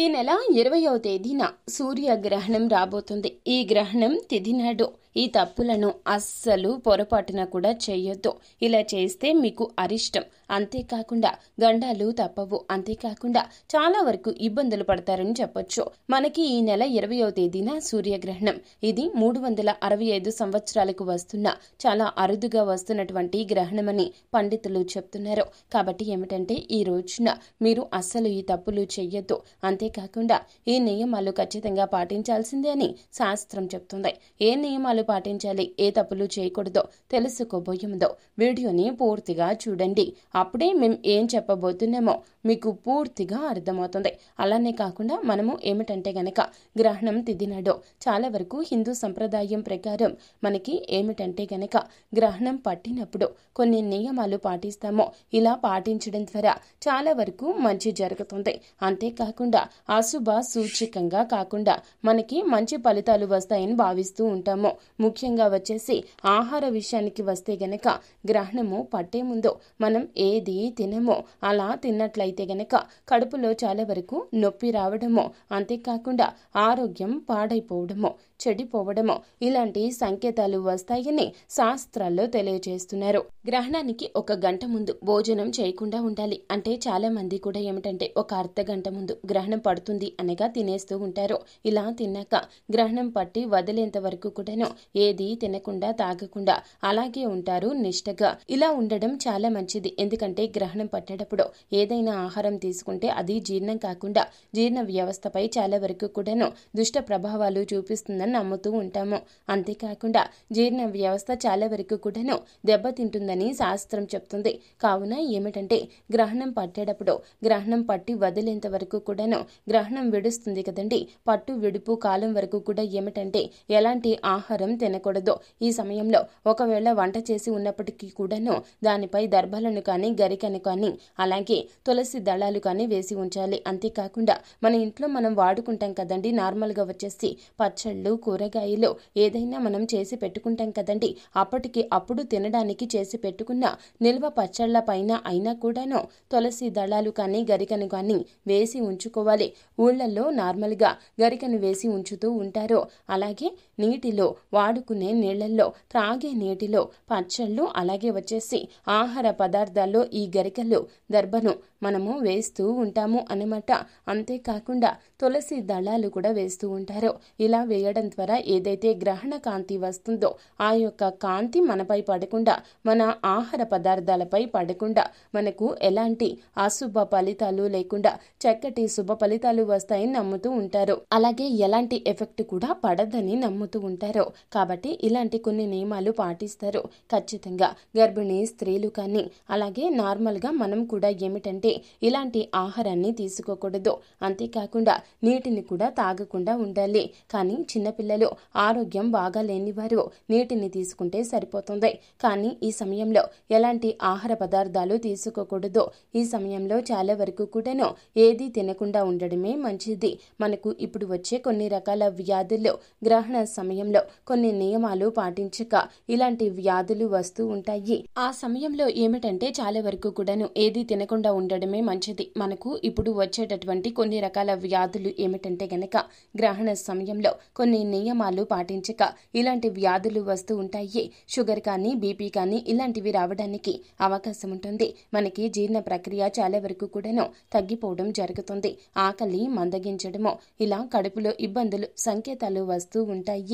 ఈ నెల ఇరవయో తేదీన సూర్యగ్రహణం రాబోతుంది ఈ గ్రహణం తిథి నాడు ఈ తప్పులను అస్సలు పొరపాటున కూడా చేయొద్దు ఇలా చేస్తే మీకు అరిష్టం అంతేకాకుండా గండాలు తప్పవు అంతేకాకుండా చాలా వరకు ఇబ్బందులు పడతారని చెప్పొచ్చు మనకి ఈ నెల ఇరవయో తేదీన సూర్యగ్రహణం ఇది మూడు వందల అరవై ఐదు సంవత్సరాలకు వస్తున్న చాలా అరుదుగా వస్తున్నటువంటి గ్రహణమని పండితులు చెప్తున్నారు కాబట్టి ఏమిటంటే ఈ రోజున మీరు అస్సలు ఈ తప్పులు చెయ్యొద్దు అంతేకాకుండా ఈ నియమాలు ఖచ్చితంగా పాటించాల్సిందే అని శాస్త్రం చెప్తుంది ఏ నియమాలు నియమాలు పాటించాలి ఏ తప్పులు చేయకూడదో తెలుసుకోబోయేదో వీడియోని పూర్తిగా చూడండి అప్పుడే మేము ఏం చెప్పబోతున్నామో మీకు పూర్తిగా అర్థమవుతుంది అలానే కాకుండా మనము ఏమిటంటే గనక గ్రహణం తిదినాడు చాలా వరకు హిందూ సంప్రదాయం ప్రకారం మనకి ఏమిటంటే గనక గ్రహణం పట్టినప్పుడు కొన్ని నియమాలు పాటిస్తామో ఇలా పాటించడం ద్వారా చాలా వరకు మంచి జరుగుతుంది అంతేకాకుండా అశుభ సూచికంగా కాకుండా మనకి మంచి ఫలితాలు వస్తాయని భావిస్తూ ఉంటాము ముఖ్యంగా వచ్చేసి ఆహార విషయానికి వస్తే గనక గ్రహణము పట్టే ముందు మనం ఏది తినమో అలా తిన్నట్లయితే గనక కడుపులో చాలా వరకు నొప్పి రావడమో అంతేకాకుండా ఆరోగ్యం పాడైపోవడము చెడిపోవడము ఇలాంటి సంకేతాలు వస్తాయని శాస్త్రాల్లో తెలియజేస్తున్నారు గ్రహణానికి ఒక గంట ముందు భోజనం చేయకుండా ఉండాలి అంటే చాలా మంది కూడా ఏమిటంటే ఒక అర్ధ గంట ముందు గ్రహణం పడుతుంది అనగా తినేస్తూ ఉంటారు ఇలా తిన్నాక గ్రహణం పట్టి వదిలేంత వరకు కూడాను ఏది తినకుండా తాగకుండా అలాగే ఉంటారు నిష్టగా ఇలా ఉండడం చాలా మంచిది ఎందుకంటే గ్రహణం పట్టేటప్పుడు ఏదైనా ఆహారం తీసుకుంటే అది జీర్ణం కాకుండా జీర్ణ వ్యవస్థపై చాలా వరకు కూడాను దుష్ట ప్రభావాలు చూపిస్తుందని నమ్ముతూ ఉంటాము అంతేకాకుండా జీర్ణ వ్యవస్థ చాలా వరకు కూడాను దెబ్బతింటుందని శాస్త్రం చెప్తుంది కావున ఏమిటంటే గ్రహణం పట్టేటప్పుడు గ్రహణం పట్టి వదిలేంత వరకు కూడాను గ్రహణం విడుస్తుంది కదండి పట్టు విడుపు కాలం వరకు కూడా ఏమిటంటే ఎలాంటి ఆహారం తినకూడదు ఈ సమయంలో ఒకవేళ వంట చేసి ఉన్నప్పటికీ కూడాను దానిపై దర్భలను కానీ గరికను కానీ అలాగే తులసి దళాలు కానీ వేసి ఉంచాలి అంతేకాకుండా మన ఇంట్లో మనం వాడుకుంటాం కదండి నార్మల్గా వచ్చేసి పచ్చళ్ళు కూరగాయలు ఏదైనా మనం చేసి పెట్టుకుంటాం కదండి అప్పటికి అప్పుడు తినడానికి చేసి పెట్టుకున్న నిల్వ పచ్చళ్ల పైన అయినా కూడాను తులసి దళాలు కానీ గరికను కానీ వేసి ఉంచుకోవాలి ఊళ్ళల్లో నార్మల్గా గరికను వేసి ఉంచుతూ ఉంటారు అలాగే నీటిలో వాటర్ ఆడుకునే నీళ్లలో త్రాగే నీటిలో పచ్చళ్ళు అలాగే వచ్చేసి ఆహార పదార్థాల్లో ఈ గరికలు దర్భను మనము వేస్తూ ఉంటాము అనమాట అంతేకాకుండా తులసి దళాలు కూడా వేస్తూ ఉంటారు ఇలా వేయడం ద్వారా ఏదైతే గ్రహణ కాంతి వస్తుందో ఆ యొక్క కాంతి మనపై పడకుండా మన ఆహార పదార్థాలపై పడకుండా మనకు ఎలాంటి అశుభ ఫలితాలు లేకుండా చక్కటి శుభ ఫలితాలు వస్తాయని నమ్ముతూ ఉంటారు అలాగే ఎలాంటి ఎఫెక్ట్ కూడా పడదని నమ్ముతూ ఉంటారు కాబట్టి ఇలాంటి కొన్ని నియమాలు పాటిస్తారు ఖచ్చితంగా గర్భిణీ స్త్రీలు కానీ అలాగే నార్మల్గా మనం కూడా ఏమిటంటే ఇలాంటి ఆహారాన్ని తీసుకోకూడదు అంతేకాకుండా నీటిని కూడా తాగకుండా ఉండాలి కానీ చిన్నపిల్లలు ఆరోగ్యం బాగా వారు నీటిని తీసుకుంటే సరిపోతుంది కానీ ఈ సమయంలో ఎలాంటి ఆహార పదార్థాలు తీసుకోకూడదు ఈ సమయంలో చాలా వరకు కూడాను ఏది తినకుండా ఉండడమే మంచిది మనకు ఇప్పుడు వచ్చే కొన్ని రకాల వ్యాధుల్లో గ్రహణ సమయంలో కొన్ని కొన్ని నియమాలు పాటించక ఇలాంటి వ్యాధులు వస్తూ ఉంటాయి ఆ సమయంలో ఏమిటంటే చాలా వరకు కూడాను ఏది తినకుండా ఉండడమే మంచిది మనకు ఇప్పుడు వచ్చేటటువంటి కొన్ని రకాల వ్యాధులు ఏమిటంటే గనక గ్రహణ సమయంలో కొన్ని నియమాలు పాటించక ఇలాంటి వ్యాధులు వస్తూ ఉంటాయి షుగర్ కానీ బీపీ కానీ ఇలాంటివి రావడానికి అవకాశం ఉంటుంది మనకి జీర్ణ ప్రక్రియ చాలా వరకు కూడాను తగ్గిపోవడం జరుగుతుంది ఆకలి మందగించడము ఇలా కడుపులో ఇబ్బందులు సంకేతాలు వస్తూ ఉంటాయి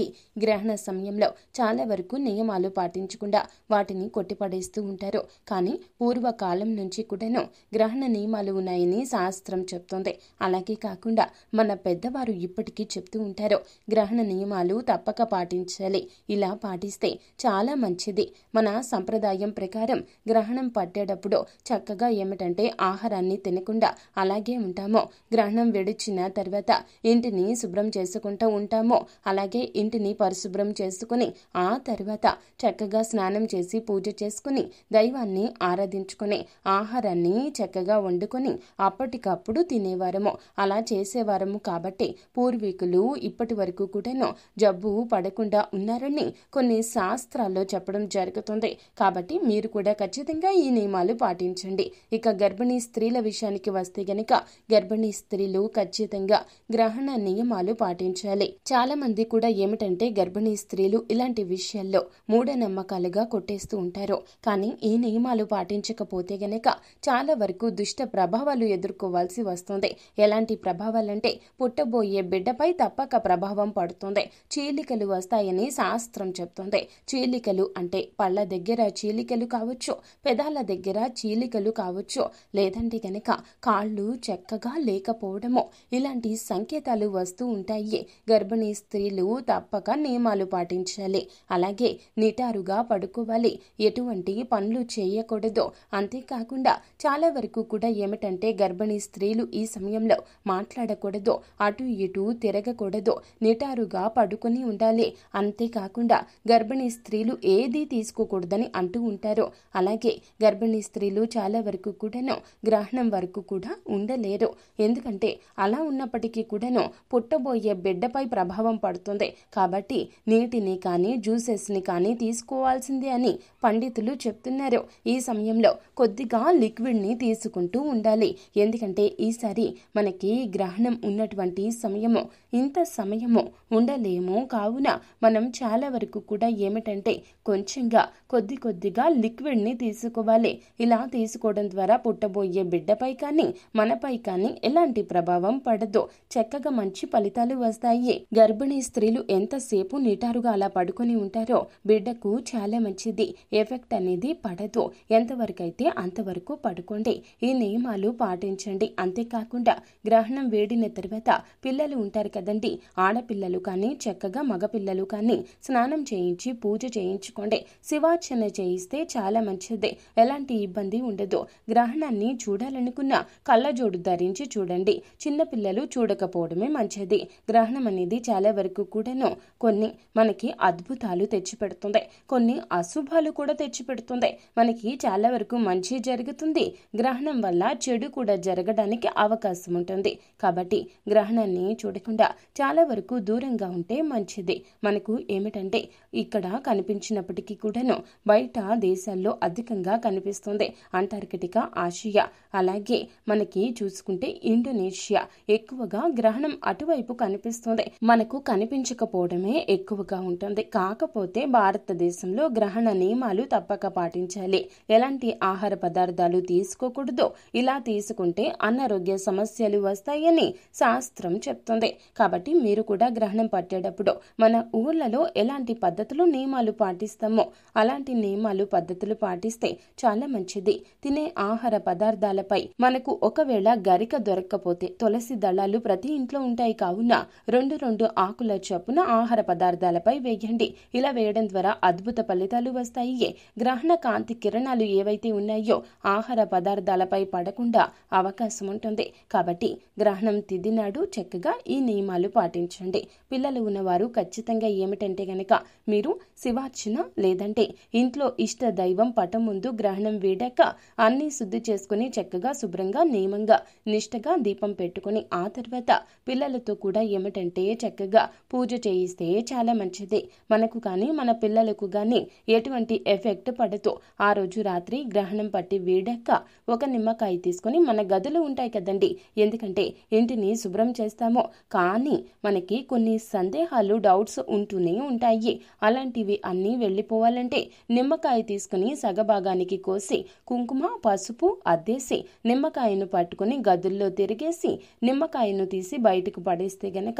గ్రహణ సమయంలో చాలా వరకు నియమాలు పాటించకుండా వాటిని కొట్టిపడేస్తూ ఉంటారు కానీ పూర్వకాలం నుంచి కూడాను గ్రహణ నియమాలు ఉన్నాయని శాస్త్రం చెప్తోంది అలాగే కాకుండా మన పెద్దవారు ఇప్పటికీ చెప్తూ ఉంటారు గ్రహణ నియమాలు తప్పక పాటించాలి ఇలా పాటిస్తే చాలా మంచిది మన సంప్రదాయం ప్రకారం గ్రహణం పట్టేటప్పుడు చక్కగా ఏమిటంటే ఆహారాన్ని తినకుండా అలాగే ఉంటామో గ్రహణం విడిచిన తర్వాత ఇంటిని శుభ్రం చేసుకుంటూ ఉంటామో అలాగే ఇంటిని పరిశుభ్రం శుభ్రం చేసుకుని ఆ తర్వాత చక్కగా స్నానం చేసి పూజ చేసుకుని దైవాన్ని ఆరాధించుకుని ఆహారాన్ని చక్కగా వండుకొని అప్పటికప్పుడు తినేవారము అలా చేసేవారము కాబట్టి పూర్వీకులు ఇప్పటి వరకు కూడాను జబ్బు పడకుండా ఉన్నారని కొన్ని శాస్త్రాల్లో చెప్పడం జరుగుతుంది కాబట్టి మీరు కూడా ఖచ్చితంగా ఈ నియమాలు పాటించండి ఇక గర్భిణీ స్త్రీల విషయానికి వస్తే గనక గర్భిణీ స్త్రీలు ఖచ్చితంగా గ్రహణ నియమాలు పాటించాలి చాలా మంది కూడా ఏమిటంటే గర్భిణీ స్త్రీలు ఇలాంటి విషయాల్లో మూఢనమ్మకాలుగా కొట్టేస్తూ ఉంటారు కానీ ఈ నియమాలు పాటించకపోతే గనక చాలా వరకు దుష్ట ప్రభావాలు ఎదుర్కోవాల్సి వస్తుంది ఎలాంటి ప్రభావాలంటే పుట్టబోయే బిడ్డపై తప్పక ప్రభావం పడుతుంది చీలికలు వస్తాయని శాస్త్రం చెప్తుంది చీలికలు అంటే పళ్ళ దగ్గర చీలికలు కావచ్చు పెదాల దగ్గర చీలికలు కావచ్చు లేదంటే గనక కాళ్ళు చక్కగా లేకపోవడము ఇలాంటి సంకేతాలు వస్తూ ఉంటాయి గర్భిణీ స్త్రీలు తప్పక నియమాలు నియమాలు పాటించాలి అలాగే నిటారుగా పడుకోవాలి ఎటువంటి పనులు చేయకూడదు అంతేకాకుండా చాలా వరకు కూడా ఏమిటంటే గర్భిణీ స్త్రీలు ఈ సమయంలో మాట్లాడకూడదు అటు ఇటు తిరగకూడదు నిటారుగా పడుకుని ఉండాలి అంతేకాకుండా గర్భిణీ స్త్రీలు ఏదీ తీసుకోకూడదని అంటూ ఉంటారు అలాగే గర్భిణీ స్త్రీలు చాలా వరకు కూడాను గ్రహణం వరకు కూడా ఉండలేరు ఎందుకంటే అలా ఉన్నప్పటికీ కూడాను పుట్టబోయే బిడ్డపై ప్రభావం పడుతుంది కాబట్టి నీటిని కానీ జ్యూసెస్ని కానీ తీసుకోవాల్సిందే అని పండితులు చెప్తున్నారు ఈ సమయంలో కొద్దిగా లిక్విడ్ని తీసుకుంటూ ఉండాలి ఎందుకంటే ఈసారి మనకి గ్రహణం ఉన్నటువంటి సమయము ఇంత సమయము ఉండలేము కావున మనం చాలా వరకు కూడా ఏమిటంటే కొంచెంగా కొద్ది కొద్దిగా లిక్విడ్ని తీసుకోవాలి ఇలా తీసుకోవడం ద్వారా పుట్టబోయే బిడ్డపై కానీ మనపై కానీ ఎలాంటి ప్రభావం పడదు చక్కగా మంచి ఫలితాలు వస్తాయి గర్భిణీ స్త్రీలు ఎంతసేపు నీట నిటారుగా అలా పడుకుని ఉంటారో బిడ్డకు చాలా మంచిది ఎఫెక్ట్ అనేది పడదు ఎంతవరకు అయితే అంతవరకు పడుకోండి ఈ నియమాలు పాటించండి అంతేకాకుండా గ్రహణం వేడిన తర్వాత పిల్లలు ఉంటారు కదండి ఆడపిల్లలు కానీ చక్కగా మగపిల్లలు కానీ స్నానం చేయించి పూజ చేయించుకోండి శివార్చన చేయిస్తే చాలా మంచిది ఎలాంటి ఇబ్బంది ఉండదు గ్రహణాన్ని చూడాలనుకున్న కళ్ళజోడు ధరించి చూడండి చిన్నపిల్లలు చూడకపోవడమే మంచిది గ్రహణం అనేది చాలా వరకు కూడాను కొన్ని మనకి అద్భుతాలు తెచ్చిపెడుతుంది కొన్ని అశుభాలు కూడా తెచ్చిపెడుతుంది మనకి చాలా వరకు మంచి జరుగుతుంది గ్రహణం వల్ల చెడు కూడా జరగడానికి అవకాశం ఉంటుంది కాబట్టి గ్రహణాన్ని చూడకుండా చాలా వరకు దూరంగా ఉంటే మంచిది మనకు ఏమిటంటే ఇక్కడ కనిపించినప్పటికీ కూడాను బయట దేశాల్లో అధికంగా కనిపిస్తుంది అంటార్కిటికా ఆసియా అలాగే మనకి చూసుకుంటే ఇండోనేషియా ఎక్కువగా గ్రహణం అటువైపు కనిపిస్తుంది మనకు కనిపించకపోవడమే ఎక్కువ తక్కువగా ఉంటుంది కాకపోతే భారతదేశంలో గ్రహణ నియమాలు తప్పక పాటించాలి ఎలాంటి ఆహార పదార్థాలు తీసుకోకూడదు ఇలా తీసుకుంటే అనారోగ్య సమస్యలు వస్తాయని శాస్త్రం చెప్తుంది కాబట్టి మీరు కూడా గ్రహణం పట్టేటప్పుడు మన ఊర్లలో ఎలాంటి పద్ధతులు నియమాలు పాటిస్తామో అలాంటి నియమాలు పద్ధతులు పాటిస్తే చాలా మంచిది తినే ఆహార పదార్థాలపై మనకు ఒకవేళ గరిక దొరక్కపోతే తులసి దళాలు ప్రతి ఇంట్లో ఉంటాయి కావున రెండు రెండు ఆకుల చొప్పున ఆహార పదార్థాల పదార్థాలపై వేయండి ఇలా వేయడం ద్వారా అద్భుత ఫలితాలు వస్తాయి గ్రహణ కాంతి కిరణాలు ఏవైతే ఉన్నాయో ఆహార పదార్థాలపై పడకుండా అవకాశం ఉంటుంది కాబట్టి గ్రహణం తిది నాడు చక్కగా ఈ నియమాలు పాటించండి పిల్లలు ఉన్నవారు ఖచ్చితంగా ఏమిటంటే గనక మీరు శివార్చన లేదంటే ఇంట్లో ఇష్ట దైవం పటం ముందు గ్రహణం వేడాక అన్ని శుద్ధి చేసుకుని చక్కగా శుభ్రంగా నియమంగా నిష్టగా దీపం పెట్టుకుని ఆ తర్వాత పిల్లలతో కూడా ఏమిటంటే చక్కగా పూజ చేయిస్తే చాలా మంచిది మనకు కానీ మన పిల్లలకు కానీ ఎటువంటి ఎఫెక్ట్ పడదు ఆ రోజు రాత్రి గ్రహణం పట్టి వేడక్క ఒక నిమ్మకాయ తీసుకుని మన గదులు ఉంటాయి కదండి ఎందుకంటే ఇంటిని శుభ్రం చేస్తాము కానీ మనకి కొన్ని సందేహాలు డౌట్స్ ఉంటూనే ఉంటాయి అలాంటివి అన్నీ వెళ్ళిపోవాలంటే నిమ్మకాయ తీసుకుని సగభాగానికి కోసి కుంకుమ పసుపు అద్దేసి నిమ్మకాయను పట్టుకుని గదుల్లో తిరిగేసి నిమ్మకాయను తీసి బయటకు పడేస్తే గనక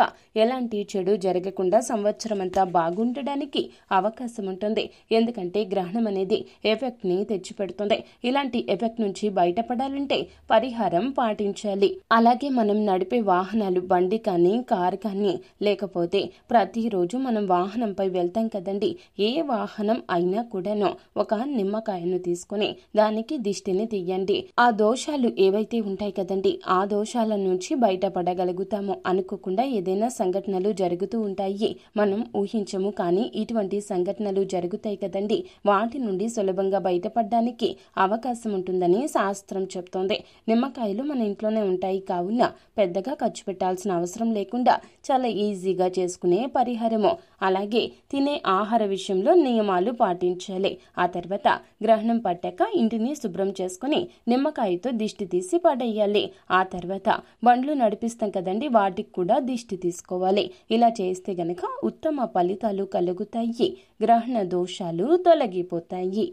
ఎలాంటి చెడు జరగకుండా సంవత్సరం అంతా బాగుండడానికి అవకాశం ఉంటుంది ఎందుకంటే గ్రహణం అనేది ఎఫెక్ట్ని తెచ్చిపెడుతుంది ఇలాంటి ఎఫెక్ట్ నుంచి బయటపడాలంటే పరిహారం పాటించాలి అలాగే మనం నడిపే వాహనాలు బండి కానీ కారు కానీ లేకపోతే ప్రతిరోజు మనం వాహనంపై వెళ్తాం కదండి ఏ వాహనం అయినా కూడాను ఒక నిమ్మకాయను తీసుకుని దానికి దిష్టిని తీయండి ఆ దోషాలు ఏవైతే ఉంటాయి కదండి ఆ దోషాల నుంచి బయటపడగలుగుతాము అనుకోకుండా ఏదైనా సంఘటనలు జరుగుతూ ఉంటాయి మనం ఊహించము కానీ ఇటువంటి సంఘటనలు జరుగుతాయి కదండి వాటి నుండి సులభంగా బయటపడడానికి అవకాశం ఉంటుందని శాస్త్రం చెప్తోంది నిమ్మకాయలు మన ఇంట్లోనే ఉంటాయి కావున పెద్దగా ఖర్చు పెట్టాల్సిన అవసరం లేకుండా చాలా ఈజీగా చేసుకునే పరిహారము అలాగే తినే ఆహార విషయంలో నియమాలు పాటించాలి ఆ తర్వాత గ్రహణం పట్టాక ఇంటిని శుభ్రం చేసుకుని నిమ్మకాయతో దిష్టి తీసి పడేయాలి ఆ తర్వాత బండ్లు నడిపిస్తాం కదండి వాటికి కూడా దిష్టి తీసుకోవాలి ఇలా చేస్తే గనక ఉత్తమ ఫలితాలు కలుగుతాయి గ్రహణ దోషాలు తొలగిపోతాయి